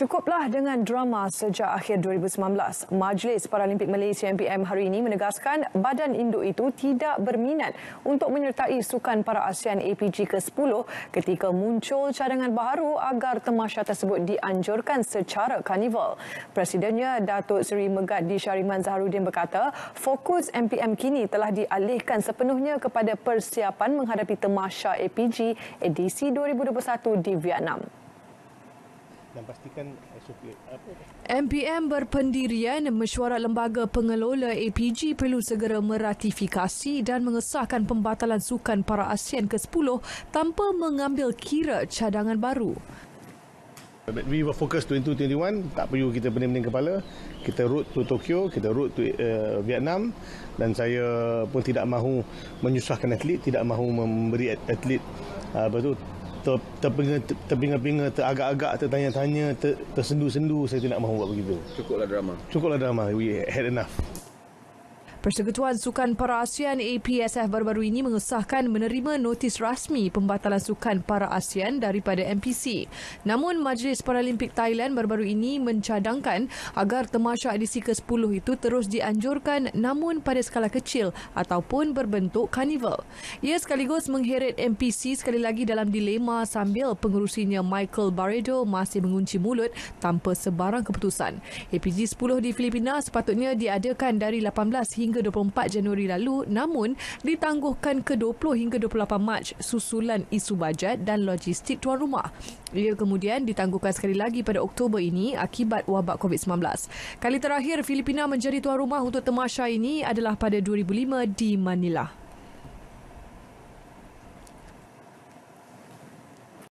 Cukuplah dengan drama sejak akhir 2019. Majlis Paralimpik Malaysia MPM hari ini menegaskan badan induk itu tidak berminat untuk menyertai sukan para ASEAN APG ke-10 ketika muncul cadangan baru agar temasya tersebut dianjurkan secara karnival. Presidennya Datuk Seri Megat D. Syariman Zaharudin berkata, fokus MPM kini telah dialihkan sepenuhnya kepada persiapan menghadapi temasya APG edisi 2021 di Vietnam dan pastikan SOP apa MPM berpendirian mesyuarat lembaga pengelola APG perlu segera meratifikasi dan mengesahkan pembatalan sukan para ASEAN ke-10 tanpa mengambil kira cadangan baru. But we were focused 2021, tak perlu kita pening-pening kepala. Kita route to Tokyo, kita route to uh, Vietnam dan saya pun tidak mahu menyusahkan atlet, tidak mahu memberi atlet uh, betul ter, terpinga, ter, terpinga-pinga, teragak-agak, tertanya-tanya, ter, tersendu-sendu, saya tidak mahu buat begitu. Cukuplah drama. Cukuplah drama. We had enough. Persekutuan Sukan Para ASEAN APSF baru-baru ini mengesahkan menerima notis rasmi pembatalan Sukan Para ASEAN daripada MPC. Namun Majlis Paralimpik Thailand baru-baru ini mencadangkan agar temasha edisi ke-10 itu terus dianjurkan namun pada skala kecil ataupun berbentuk karnival. Ia sekaligus mengheret MPC sekali lagi dalam dilema sambil pengurusinya Michael Barredo masih mengunci mulut tanpa sebarang keputusan. APG 10 di Filipina sepatutnya diadakan dari 18 hingga hingga 24 Januari lalu namun ditangguhkan ke 20 hingga 28 Mac susulan isu bajet dan logistik tuan rumah. Ia kemudian ditangguhkan sekali lagi pada Oktober ini akibat wabak COVID-19. Kali terakhir Filipina menjadi tuan rumah untuk temasha ini adalah pada 2005 di Manila.